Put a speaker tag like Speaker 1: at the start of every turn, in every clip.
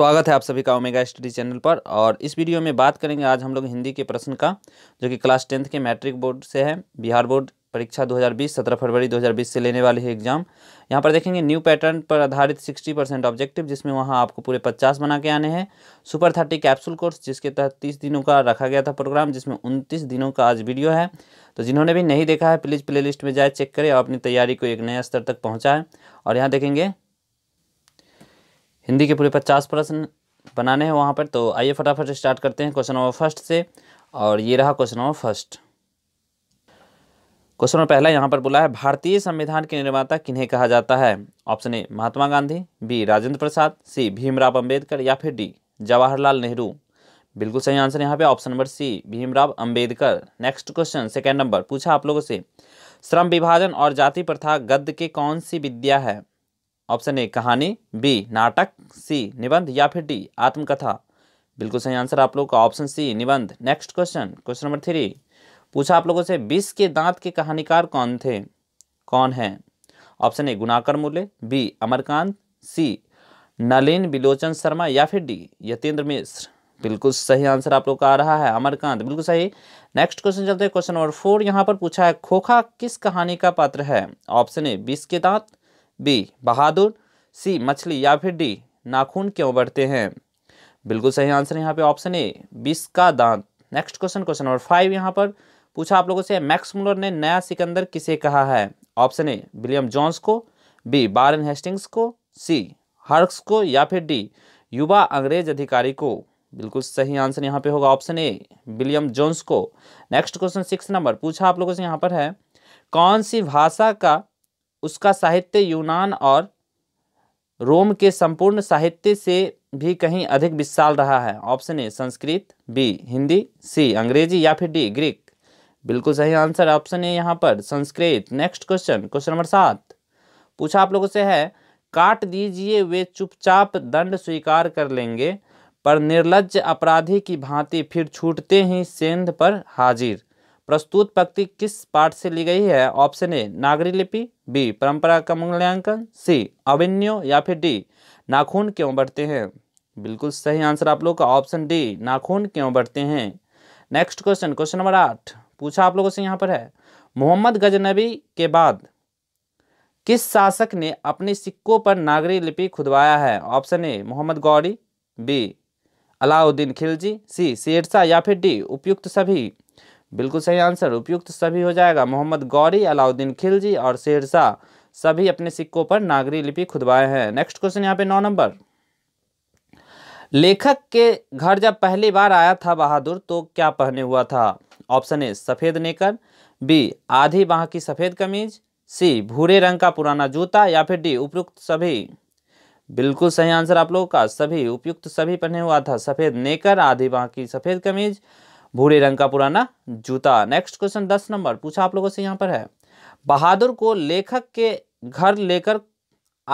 Speaker 1: स्वागत है आप सभी का ओमेगा स्टडी चैनल पर और इस वीडियो में बात करेंगे आज हम लोग हिंदी के प्रश्न का जो कि क्लास टेंथ के मैट्रिक बोर्ड से है बिहार बोर्ड परीक्षा 2020 17 फरवरी 2020 से लेने वाली है एग्जाम यहाँ पर देखेंगे न्यू पैटर्न पर आधारित 60 परसेंट ऑब्जेक्टिव जिसमें वहाँ आपको पूरे 50 बना के आने हैं सुपर थर्टी कैप्सूल कोर्स जिसके तहत तीस दिनों का रखा गया था प्रोग्राम जिसमें उनतीस दिनों का आज वीडियो है तो जिन्होंने भी नहीं देखा है प्लीज़ प्ले में जाए चेक करें और अपनी तैयारी को एक नया स्तर तक पहुँचाएँ और यहाँ देखेंगे हिंदी के पूरे पचास प्रश्न बनाने हैं वहाँ पर तो आइए फटाफट स्टार्ट करते हैं क्वेश्चन नंबर फर्स्ट से और ये रहा question number first question number पहला यहाँ पर बोला है भारतीय संविधान के निर्माता किन्हें कहा जाता है option A Mahatma Gandhi B Rajendra Prasad C Bhimrao Ambedkar या फिर डी जवाहरलाल नेहरू बिल्कुल सही आंसर यहाँ पे option number C Bhimrao Ambedkar next question second number पूछा आप लोगों से श्रम विभाजन और जाति प्रथा गद्य के कौन सी विद्या है ऑप्शन ए कहानी बी नाटक सी निबंध या फिर डी आत्मकथा बिल्कुल सही आंसर आप लोग का ऑप्शन सी निबंध next question question number three पूछा आप लोगों से बीस के दांत के कहानीकार कौन थे कौन है option A Gunakar Muley B Amarkant C Nalin Vilochan Sharma या फिर डी यतेंद्र मिश्र बिल्कुल सही आंसर आप लोग का आ रहा है अमरकांत बिल्कुल सही नेक्स्ट क्वेश्चन चलते हैं क्वेश्चन नंबर फोर यहाँ पर पूछा है खोखा किस कहानी का पात्र है ऑप्शन ए बीस के दांत बी बहादुर सी मछली या फिर डी नाखून क्यों बढ़ते हैं बिल्कुल सही आंसर यहाँ पे ऑप्शन ए बीस का दांत next question question number five यहाँ पर पूछा आप लोगों से मैक्स मुलर ने नया सिकंदर किसे कहा है ऑप्शन ए विलियम जॉन्स को बी बारन हेस्टिंग्स को सी हर्क्स को या फिर डी युवा अंग्रेज अधिकारी को बिल्कुल सही आंसर यहाँ पे होगा ऑप्शन ए विलियम जोन्स को नेक्स्ट क्वेश्चन सिक्स नंबर पूछा आप लोगों से यहाँ पर है कौन सी भाषा का उसका साहित्य यूनान और रोम के संपूर्ण साहित्य से भी कहीं अधिक विशाल रहा है option A Sanskrit B Hindi C Angrezi या फिर डी ग्रीक बिल्कुल सही आंसर ऑप्शन ए यहाँ पर Sanskrit next question question number सात पूछा आप लोगों से है काट दीजिए वे चुपचाप दंड स्वीकार कर लेंगे पर निर्लज अपराधी की भांति फिर छूटते ही सेंध पर हाजिर प्रस्तुत पक्ति किस पाठ से ली गई है ऑप्शन ए नागरी लिपि बी परंपरा का मूल्यांकन सी अभिन्यो या फिर डी नाखून क्यों बढ़ते हैं बिल्कुल सही आंसर आप लोग का ऑप्शन डी नाखून क्यों बढ़ते हैं नेक्स्ट क्वेश्चन क्वेश्चन नंबर आठ पूछा आप लोगों से यहाँ पर है मोहम्मद गजनबी के बाद किस शासक ने अपने सिक्कों पर नागरी लिपि खुदवाया है option A Mohammad Ghori B Alauddin Khilji C Sher Shah या फिर डी उपयुक्त सभी बिल्कुल सही आंसर उपयुक्त सभी हो जाएगा मोहम्मद गौरी अलाउद्दीन खिलजी और शेरशाह सभी अपने सिक्कों पर नागरी लिपि खुदवाए हैं नेक्स्ट क्वेश्चन यहाँ पे नौ नंबर लेखक के घर जब पहली बार आया था बहादुर तो क्या पहने हुआ था ऑप्शन ए सफ़ेद नेकर बी आधी बाह की सफ़ेद कमीज सी भूरे रंग का पुराना जूता या फिर डी उपयुक्त सभी बिल्कुल सही आंसर आप लोगों का सभी उपयुक्त सभी पहने हुआ था सफ़ेद नेकर आधी बाह की सफ़ेद कमीज भूरे रंग का पुराना जूता नेक्स्ट क्वेश्चन दस नंबर पूछा आप लोगों से यहाँ पर है बहादुर को लेखक के घर लेकर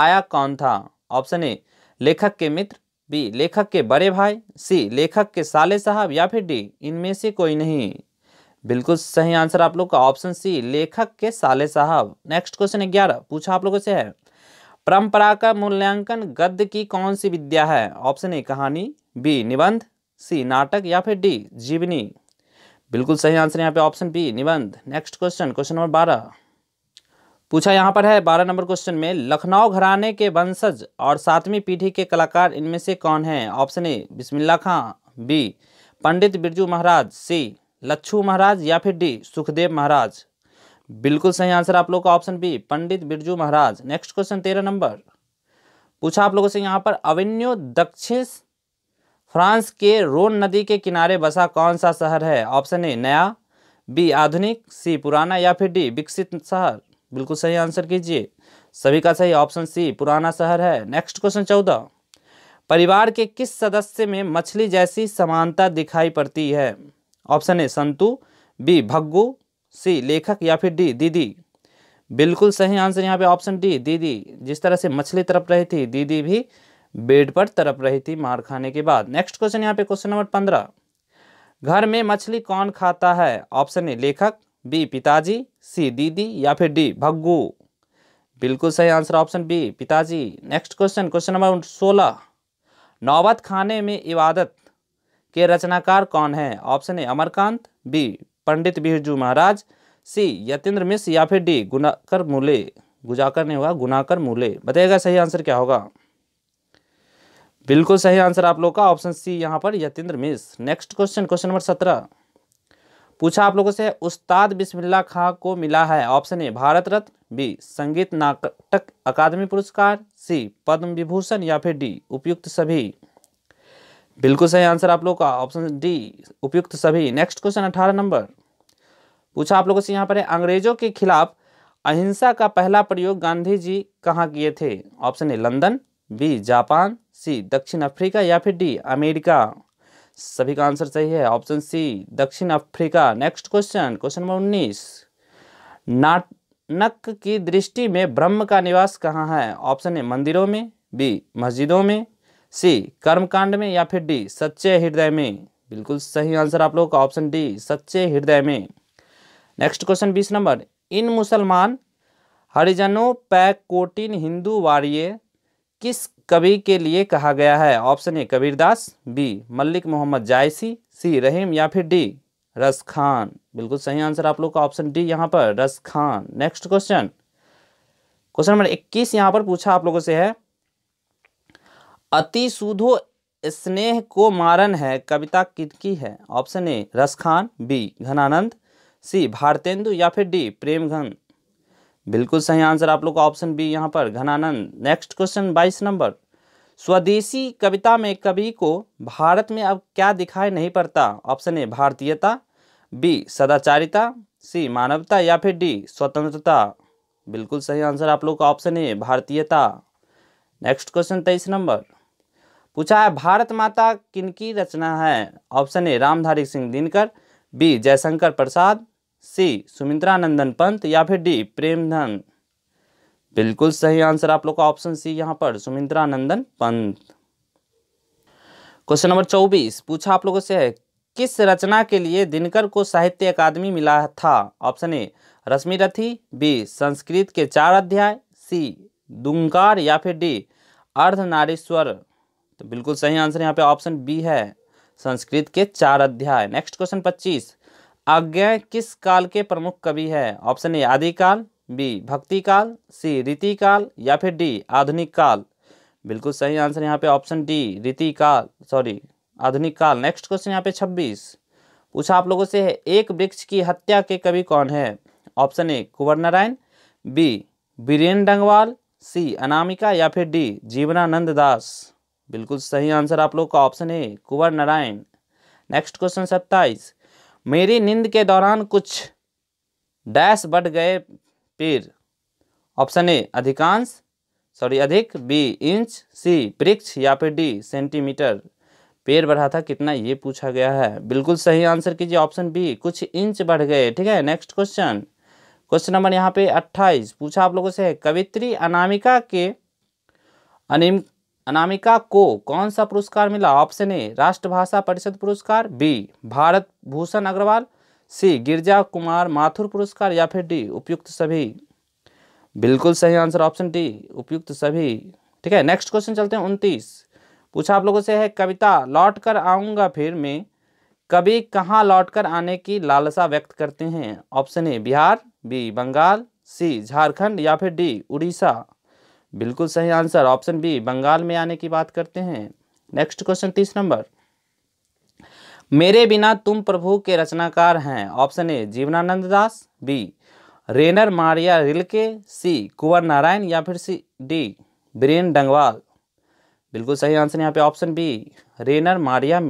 Speaker 1: आया कौन था ऑप्शन ए लेखक के मित्र बी लेखक के बड़े भाई सी लेखक के साले साहब या फिर डी इनमें से कोई नहीं बिल्कुल सही आंसर आप लोग का ऑप्शन सी लेखक के साले साहब नेक्स्ट क्वेश्चन ग्यारह पूछा आप लोगों से है परंपरा का मूल्यांकन गद्य की कौन सी विद्या है ऑप्शन ए कहानी बी निबंध सी नाटक या फिर डी जीवनी बिल्कुल सही आंसर यहाँ पे ऑप्शन बी निबंध नेक्स्ट क्वेश्चन क्वेश्चन नंबर बारह पूछा यहाँ पर है बारह नंबर क्वेश्चन में लखनऊ घराने के वंशज और सातवीं पीढ़ी के कलाकार इनमें से कौन हैं option A Bismillah Khan B Pandit Birju Maharaj C Lachhu Maharaj या फिर डी सुखदेव महाराज बिल्कुल सही आंसर आप लोग का option B Pandit Birju Maharaj next question तेरह नंबर पूछा आप लोगों से यहाँ पर अवेन्यू दक्षिण फ्रांस के रोन नदी के किनारे बसा कौन सा शहर है ऑप्शन ए नया बी आधुनिक सी पुराना या फिर डी विकसित शहर बिल्कुल सही आंसर कीजिए सभी का सही ऑप्शन सी पुराना शहर है नेक्स्ट क्वेश्चन चौदह परिवार के किस सदस्य में मछली जैसी समानता दिखाई पड़ती है ऑप्शन ए संतु बी भग्गू सी लेखक या फिर डी दीदी बिल्कुल सही आंसर यहाँ पे ऑप्शन डी दीदी जिस तरह से मछली तरफ रही थी दीदी भी बेड पर तड़प रही थी मार खाने के बाद नेक्स्ट क्वेश्चन यहाँ पे क्वेश्चन नंबर पंद्रह घर में मछली कौन खाता है ऑप्शन ए लेखक बी पिताजी सी दीदी या फिर डी भग्गू बिल्कुल सही आंसर ऑप्शन बी पिताजी नेक्स्ट क्वेश्चन क्वेश्चन नंबर सोलह नौबत खाने में इबादत के रचनाकार कौन है option A Amarkant B Pandit Birju Maharaj C Yatindra Mishra या फिर डी गुनाकर मूले गुजाकर नहीं होगा गुनाकर मूले बताइएगा सही आंसर क्या होगा बिल्कुल सही आंसर आप लोग का ऑप्शन सी यहाँ पर Yatindra Mishra next question question number सत्रह पूछा आप लोगों से उस्ताद बिस्मिल्ला खां को मिला है option A Bharat Ratna B Sangeet Natak अकादमी पुरस्कार सी पद्म विभूषण या फिर डी उपयुक्त सभी बिल्कुल सही आंसर आप लोग का ऑप्शन डी उपयुक्त सभी नेक्स्ट क्वेश्चन अठारह नंबर पूछा आप लोगों से यहाँ पर है अंग्रेजों के खिलाफ अहिंसा का पहला प्रयोग गांधी जी कहाँ किए थे option A London B Japan C दक्षिण अफ्रीका या फिर डी अमेरिका सभी का आंसर सही है ऑप्शन सी दक्षिण Africa next question question number उन्नीस नाटक की दृष्टि में ब्रह्म का निवास कहाँ है ऑप्शन ए मंदिरों में बी मस्जिदों में सी कर्मकांड में या फिर डी सच्चे हृदय में बिल्कुल सही आंसर आप लोगों का ऑप्शन डी सच्चे हृदय में नेक्स्ट क्वेश्चन बीस नंबर इन मुसलमान हरिजनों पैकोटिन हिंदू वारिये किस कवि के लिए कहा गया है option A Kabirdas B Malik Mohammad Jayasi C Rahim या फिर डी रस खान बिल्कुल सही आंसर आप लोग का ऑप्शन डी यहाँ पर Raskhan next question question number इक्कीस यहाँ पर पूछा आप लोगों से है अति सुधो स्नेह को मारन है कविता किनकी है option A Raskhan B Ghananand C Bharatendu या फिर डी प्रेमघन बिल्कुल सही आंसर आप लोग का ऑप्शन बी यहाँ पर घनानंद नेक्स्ट क्वेश्चन बाईस नंबर स्वदेशी कविता में कवि को भारत में अब क्या दिखाई नहीं पड़ता ऑप्शन ए भारतीयता बी सदाचारिता सी मानवता या फिर डी स्वतंत्रता बिल्कुल सही आंसर आप लोग का ऑप्शन ए भारतीयता नेक्स्ट क्वेश्चन तेईस नंबर पूछा है भारत माता किनकी रचना है option A Ramdhari Singh Dinkar B Jaishankar Prasad C Sumitranandan Pant या फिर डी प्रेमधन बिल्कुल सही आंसर आप लोग का ऑप्शन सी यहाँ पर सुमित्रानंदन पंत क्वेश्चन नंबर चौबीस पूछा आप लोगों से है किस रचना के लिए दिनकर को साहित्य अकादमी मिला था ऑप्शन ए रश्मि रथी बी संस्कृत के चार अध्याय सी दुंकार या फिर डी अर्धनारीश्वर तो बिल्कुल सही आंसर यहाँ पे ऑप्शन बी है संस्कृत के चार अध्याय नेक्स्ट क्वेश्चन पच्चीस आज्ञा किस काल के प्रमुख कवि है ऑप्शन ए आदिकाल बी भक्ति काल सी रीति काल या फिर डी आधुनिक काल बिल्कुल सही आंसर यहाँ पे ऑप्शन डी रीति काल सॉरी आधुनिक काल नेक्स्ट क्वेश्चन यहाँ पे छब्बीस पूछा आप लोगों से है एक वृक्ष की हत्या के कवि कौन है option A Kunwar Narayan B Viren Dangwal C Anamika या फिर डी जीवनानंद दास बिल्कुल सही आंसर आप लोग का option A Kunwar Narayan next question सत्ताईस मेरी नींद के दौरान कुछ डैश बढ़ गए पीर ऑप्शन ए अधिकांश सॉरी अधिक बी इंच सी वृक्ष या फिर डी सेंटीमीटर पेड़ बढ़ा था कितना ये पूछा गया है बिल्कुल सही आंसर कीजिए ऑप्शन बी कुछ इंच बढ़ गए ठीक है नेक्स्ट क्वेश्चन क्वेश्चन नंबर यहाँ पे अट्ठाईस पूछा आप लोगों से कवित्री अनामिका के अनिम अनामिका को कौन सा पुरस्कार मिला ऑप्शन ए राष्ट्रभाषा परिषद पुरस्कार बी भारत भूषण अग्रवाल सी गिरजा कुमार माथुर पुरस्कार या फिर डी उपयुक्त सभी बिल्कुल सही आंसर ऑप्शन डी उपयुक्त सभी ठीक है नेक्स्ट क्वेश्चन चलते हैं उनतीस पूछा आप लोगों से है कविता लौट कर आऊँगा फिर मैं कभी कहाँ लौट कर आने की लालसा व्यक्त करते हैं option A Bihar B Bengal C Jharkhand या फिर डी उड़ीसा बिल्कुल सही आंसर ऑप्शन बी बंगाल में आने की बात करते हैं नेक्स्ट क्वेश्चन तीस नंबर मेरे बिना तुम प्रभु के रचनाकार हैं option A Jibanananda Das B Rainer Maria Rilke C Kunwar Narayan या फिर सी डी ब्रेन डंगवाल बिल्कुल सही आंसर यहाँ पे option B Rainer Maria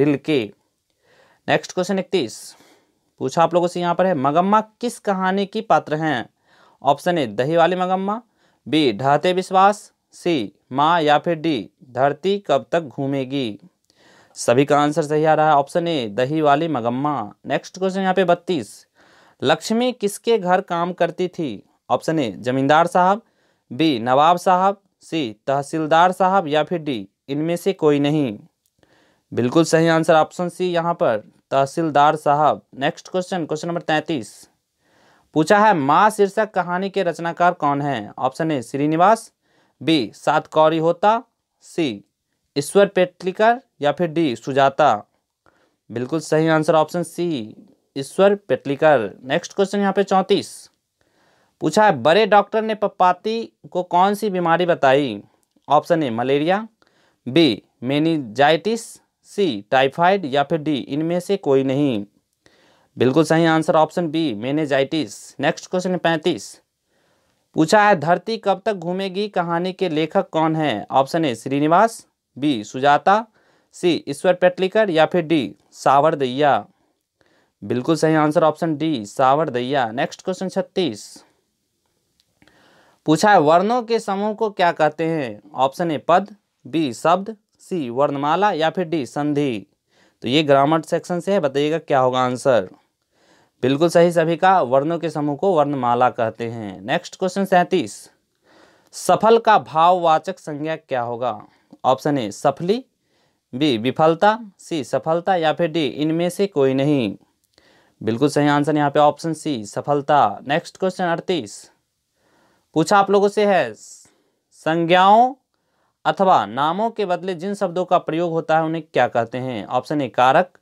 Speaker 1: Rilke next question इकतीस पूछा आप लोगों से यहाँ पर है मगम्मा किस कहानी की पात्र हैं ऑप्शन ए दही वाली मगम्मा बी ढाते विश्वास सी माँ या फिर डी धरती कब तक घूमेगी सभी का आंसर सही आ रहा है ऑप्शन ए दही वाली मगम्मा नेक्स्ट क्वेश्चन यहाँ पे बत्तीस लक्ष्मी किसके घर काम करती थी ऑप्शन ए जमींदार साहब बी नवाब साहब सी तहसीलदार साहब या फिर डी इनमें से कोई नहीं बिल्कुल सही आंसर ऑप्शन सी यहाँ पर तहसीलदार साहब नेक्स्ट क्वेश्चन क्वेश्चन नंबर तैंतीस पूछा है माँ शीर्षक कहानी के रचनाकार कौन हैं ऑप्शन ए श्रीनिवास बी सात कौरी होता सी ईश्वर पेटलिकर या फिर डी सुजाता बिल्कुल सही answer option C Ishwar Petlikar next question यहाँ पे चौंतीस पूछा है बड़े डॉक्टर ने पपाती को कौन सी बीमारी बताई option A malaria B meningitis C typhoid या फिर डी इनमें से कोई नहीं बिल्कुल सही answer option B meningitis next question पैंतीस पूछा है धरती कब तक घूमेगी कहानी के लेखक कौन है option A Srinivas B Sujata C Ishwar Petlikar या फिर डी सावरदैया बिल्कुल सही answer option D Sawardaiya next question छत्तीस पूछा है वर्णों के समूह को क्या कहते हैं ऑप्शन ए पद बी शब्द सी वर्णमाला या फिर डी संधि तो ये ग्रामर सेक्शन से है बताइएगा क्या होगा आंसर बिल्कुल सही सभी का वर्णों के समूह को वर्णमाला कहते हैं नेक्स्ट क्वेश्चन सैंतीस सफल का भाववाचक संज्ञा क्या होगा ऑप्शन ए सफली बी विफलता सी सफलता या फिर डी इनमें से कोई नहीं बिल्कुल सही आंसर यहाँ पे ऑप्शन सी सफलता नेक्स्ट क्वेश्चन अड़तीस पूछा आप लोगों से है संज्ञाओं अथवा नामों के बदले जिन शब्दों का प्रयोग होता है उन्हें क्या कहते हैं ऑप्शन ए कारक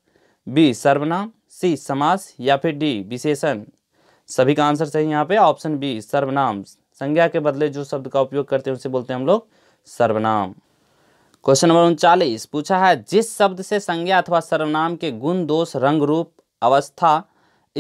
Speaker 1: बी सर्वनाम सी समास या फिर डी विशेषण सभी का आंसर सही यहाँ पे ऑप्शन बी सर्वनाम संज्ञा के बदले जो शब्द का उपयोग करते हैं उसे बोलते हैं हम लोग सर्वनाम क्वेश्चन नंबर उनचालीस पूछा है जिस शब्द से संज्ञा अथवा सर्वनाम के गुण दोष रंग रूप अवस्था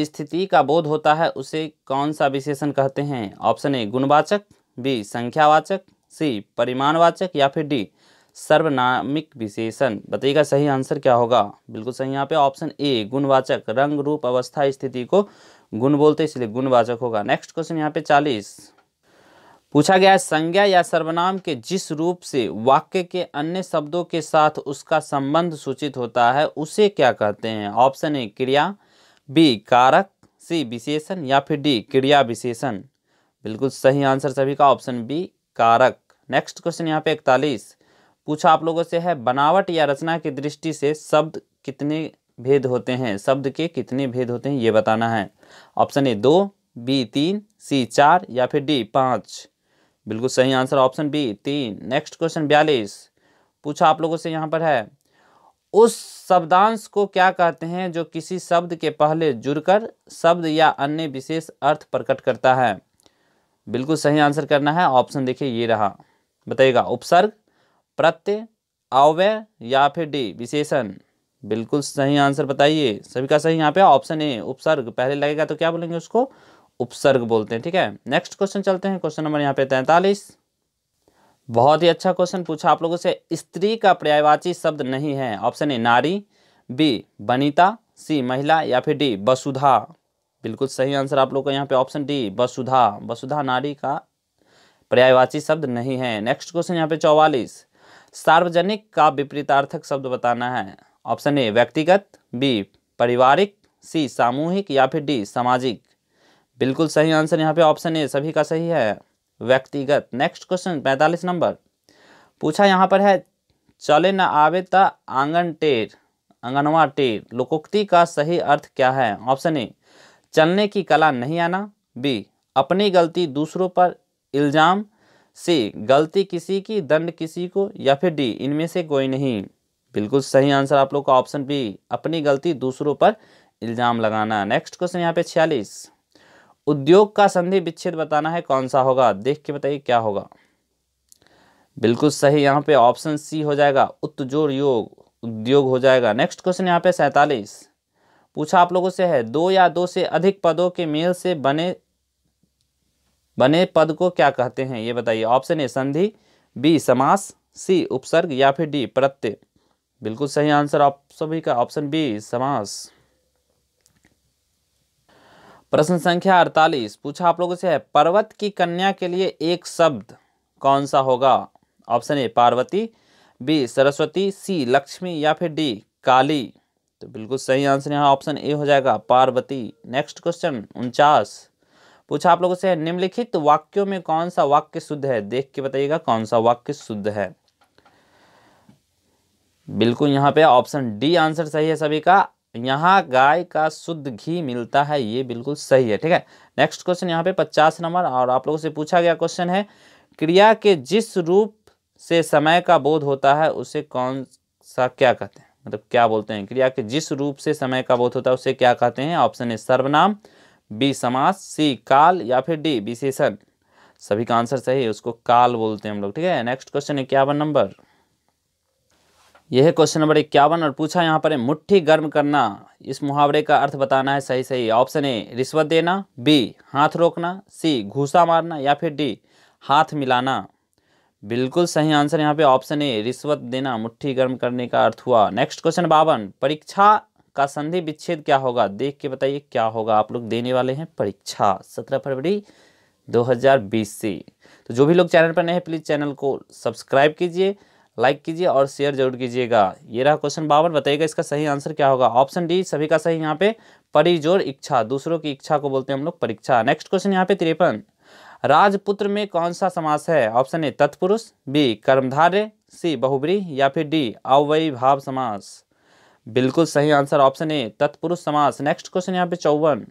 Speaker 1: स्थिति का बोध होता है उसे कौन सा विशेषण कहते हैं ऑप्शन ए गुणवाचक बी संख्यावाचक सी परिमाणवाचक या फिर डी सर्वनामिक विशेषण बताइएगा सही आंसर क्या होगा बिल्कुल सही यहाँ पे ऑप्शन ए गुणवाचक रंग रूप अवस्था स्थिति को गुण बोलते इसलिए गुणवाचक होगा नेक्स्ट क्वेश्चन यहाँ पे चालीस पूछा गया है संज्ञा या सर्वनाम के जिस रूप से वाक्य के अन्य शब्दों के साथ उसका संबंध सूचित होता है उसे क्या कहते हैं ऑप्शन ए क्रिया बी कारक सी विशेषण या फिर डी क्रिया विशेषण बिल्कुल सही आंसर सभी का ऑप्शन बी कारक नेक्स्ट क्वेश्चन यहाँ पे इकतालीस पूछा आप लोगों से है बनावट या रचना की दृष्टि से शब्द कितने भेद होते हैं शब्द के कितने भेद होते हैं ये बताना है ऑप्शन ए दो बी तीन सी चार या फिर डी पाँच बिल्कुल सही आंसर ऑप्शन बी तीन नेक्स्ट क्वेश्चन बयालीस पूछा आप लोगों से यहाँ पर है उस शब्दांश को क्या कहते हैं जो किसी शब्द के पहले जुड़कर शब्द या अन्य विशेष अर्थ प्रकट करता है बिल्कुल सही आंसर करना है ऑप्शन देखिए ये रहा बताइएगा उपसर्ग प्रत्यय अव्यय या फिर डी विशेषण बिल्कुल सही आंसर बताइए सभी का सही यहाँ पे ऑप्शन ए उपसर्ग पहले लगेगा तो क्या बोलेंगे उसको उपसर्ग बोलते हैं ठीक है नेक्स्ट क्वेश्चन चलते हैं क्वेश्चन नंबर यहाँ पे तैंतालीस बहुत ही अच्छा क्वेश्चन पूछा आप लोगों से स्त्री का पर्यायवाची शब्द नहीं है ऑप्शन ए नारी बी बनीता सी महिला या फिर डी वसुधा बिल्कुल सही आंसर आप लोग का यहाँ पे ऑप्शन डी वसुधा वसुधा नारी का पर्यायवाची शब्द नहीं है नेक्स्ट क्वेश्चन यहाँ पे चौवालीस सार्वजनिक का विपरीतार्थक शब्द बताना है ऑप्शन ए व्यक्तिगत बी पारिवारिक सी सामूहिक या फिर डी सामाजिक बिल्कुल सही आंसर यहाँ पे ऑप्शन ए सभी का सही है व्यक्तिगत नेक्स्ट क्वेश्चन पैंतालीस नंबर पूछा यहाँ पर है चले न आवे त आंगन टेर आंगनवा टेर लोकोक्ति का सही अर्थ क्या है ऑप्शन ए चलने की कला नहीं आना बी अपनी गलती दूसरों पर इल्ज़ाम सी गलती किसी की दंड किसी को या फिर डी इनमें से कोई नहीं बिल्कुल सही आंसर आप लोग का ऑप्शन बी अपनी गलती दूसरों पर इल्ज़ाम लगाना नेक्स्ट क्वेश्चन यहाँ पे छियालीस उद्योग का संधि विच्छेद बताना है कौन सा होगा देख के बताइए क्या होगा बिल्कुल सही यहाँ पे ऑप्शन सी हो जाएगा उत्तजोर योग उद्योग हो जाएगा नेक्स्ट क्वेश्चन यहाँ पे सैंतालीस पूछा आप लोगों से है दो या दो से अधिक पदों के मेल से बने बने पद को क्या कहते हैं ये बताइए ऑप्शन ए संधि बी समास सी उपसर्ग या फिर डी प्रत्यय बिल्कुल सही आंसर आप सभी का ऑप्शन बी समास प्रश्न संख्या अड़तालीस पूछा आप लोगों से है पर्वत की कन्या के लिए एक शब्द कौन सा होगा option A Parvati B Saraswati C Lakshmi या फिर डी काली तो बिल्कुल सही आंसर यहाँ ऑप्शन ए हो जाएगा पार्वती नेक्स्ट क्वेश्चन उनचास पूछा आप लोगों से निम्नलिखित वाक्यों में कौन सा वाक्य शुद्ध है देख के बताइएगा कौन सा वाक्य शुद्ध है बिल्कुल यहाँ पे ऑप्शन डी आंसर सही है सभी का यहाँ गाय का शुद्ध घी मिलता है ये बिल्कुल सही है ठीक है नेक्स्ट क्वेश्चन यहाँ पे पचास नंबर और आप लोगों से पूछा गया क्वेश्चन है क्रिया के जिस रूप से समय का बोध होता है उसे कौन सा क्या कहते हैं मतलब क्या बोलते हैं क्रिया के जिस रूप से समय का बोध होता है उसे क्या कहते हैं ऑप्शन है सर्वनाम बी समास सी काल या फिर डी विशेषण सभी का आंसर सही है उसको काल बोलते हैं हम लोग ठीक है नेक्स्ट क्वेश्चन है इक्यावन नंबर यह क्वेश्चन नंबर इक्यावन और पूछा यहाँ पर है मुट्ठी गर्म करना इस मुहावरे का अर्थ बताना है सही सही ऑप्शन ए रिश्वत देना बी हाथ रोकना सी घूसा मारना या फिर डी हाथ मिलाना बिल्कुल सही आंसर यहाँ पे ऑप्शन ए रिश्वत देना मुट्ठी गर्म करने का अर्थ हुआ नेक्स्ट क्वेश्चन बावन परीक्षा का संधि विच्छेद क्या होगा देख के बताइए क्या होगा आप लोग देने वाले हैं परीक्षा सत्रह फरवरी 2020 से तो जो भी लोग चैनल पर नए हैं प्लीज़ चैनल को सब्सक्राइब कीजिए लाइक कीजिए और शेयर जरूर कीजिएगा ये रहा क्वेश्चन बावन बताइएगा इसका सही आंसर क्या होगा ऑप्शन डी सभी का सही यहाँ पे परिजोर इच्छा दूसरों की इच्छा को बोलते हैं हम लोग परीक्षा नेक्स्ट क्वेश्चन यहाँ पे तिरपन राजपुत्र में कौन सा समास है ऑप्शन ए तत्पुरुष बी कर्मधार्य सी बहुबरी या फिर डी अवैभाव भाव समास बिल्कुल सही आंसर ऑप्शन ए तत्पुरुष समास नेक्स्ट क्वेश्चन यहाँ पे चौवन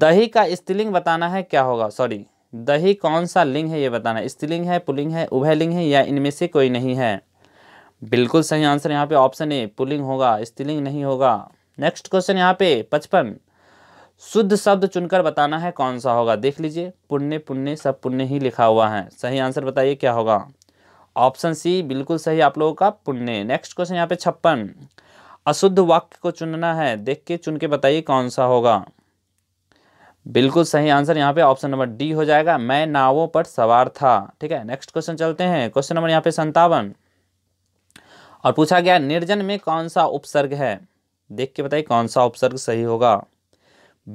Speaker 1: दही का स्त्रीलिंग बताना है क्या होगा सॉरी दही कौन सा लिंग है ये बताना है स्त्रीलिंग है पुलिंग है उभय लिंग है या इनमें से कोई नहीं है बिल्कुल सही आंसर यहाँ पे ऑप्शन ए पुलिंग होगा स्त्रीलिंग नहीं होगा नेक्स्ट क्वेश्चन यहाँ पे पचपन शुद्ध शब्द चुनकर बताना है कौन सा होगा देख लीजिए पुण्य पुण्य सब पुण्य ही लिखा हुआ है सही आंसर बताइए क्या होगा ऑप्शन सी बिल्कुल सही आप लोगों का पुण्य नेक्स्ट क्वेश्चन यहाँ पे छप्पन अशुद्ध वाक्य को चुनना है देख के चुन के बताइए कौन सा होगा बिल्कुल सही आंसर यहाँ पे ऑप्शन नंबर डी हो जाएगा मैं नावों पर सवार था ठीक है नेक्स्ट क्वेश्चन चलते हैं क्वेश्चन नंबर यहाँ पे संतावन और पूछा गया निर्जन में कौन सा उपसर्ग है देख के बताइए कौन सा उपसर्ग सही होगा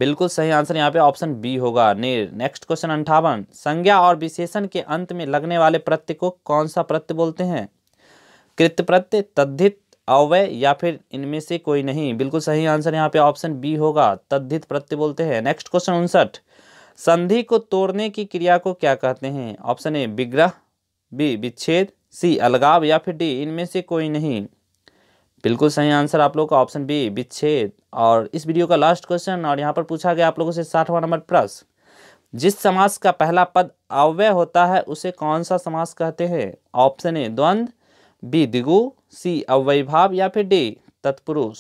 Speaker 1: बिल्कुल सही आंसर यहाँ पे ऑप्शन बी होगा निर नेक्स्ट क्वेश्चन अंठावन संज्ञा और विशेषण के अंत में लगने वाले प्रत्यय को कौन सा प्रत्यय बोलते हैं कृत प्रत्यय तद्धित अवय या फिर इनमें से कोई नहीं बिल्कुल सही आंसर यहाँ पे ऑप्शन बी होगा तद्धित प्रत्यय बोलते हैं नेक्स्ट क्वेश्चन उनसठ संधि को तोड़ने की क्रिया को क्या कहते हैं ऑप्शन ए विग्रह बी विच्छेद सी अलगाव या फिर डी इनमें से कोई नहीं बिल्कुल सही आंसर आप लोगों का ऑप्शन बी विच्छेद और इस वीडियो का लास्ट क्वेश्चन और यहाँ पर पूछा गया आप लोगों से साठवां नंबर प्रश्न जिस समास का पहला पद अव्यय होता है उसे कौन सा समास कहते हैं ऑप्शन ए द्वंद्व बी दिगु सी अव्यभाव या फिर डी तत्पुरुष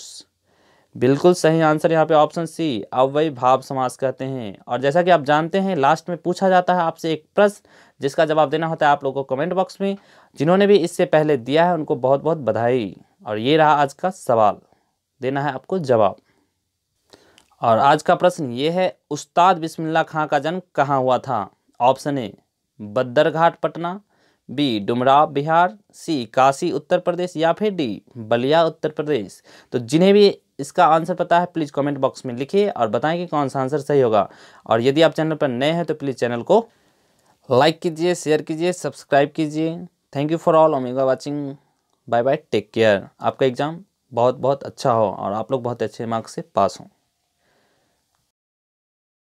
Speaker 1: बिल्कुल सही आंसर यहाँ पे ऑप्शन सी अव्यय भाव समास कहते हैं और जैसा कि आप जानते हैं लास्ट में पूछा जाता है आपसे एक प्रश्न जिसका जवाब देना होता है आप लोगों को कमेंट बॉक्स में जिन्होंने भी इससे पहले दिया है उनको बहुत बहुत बधाई और ये रहा आज का सवाल देना है आपको जवाब और आज का प्रश्न ये है उस्ताद बिस्मिल्ला खां का जन्म कहाँ हुआ था option A Badarghat Patna B Dumraon Bihar C Kashi Uttar Pradesh या फिर डी बलिया उत्तर प्रदेश तो जिन्हें भी इसका आंसर पता है प्लीज़ कमेंट बॉक्स में लिखिए और बताएं कि कौन सा आंसर सही होगा और यदि आप चैनल पर नए हैं तो प्लीज़ चैनल को लाइक कीजिए शेयर कीजिए सब्सक्राइब कीजिए thank you for all omega watching bye bye take care आपका एग्ज़ाम बहुत बहुत अच्छा हो और आप लोग बहुत अच्छे मार्क्स से पास हों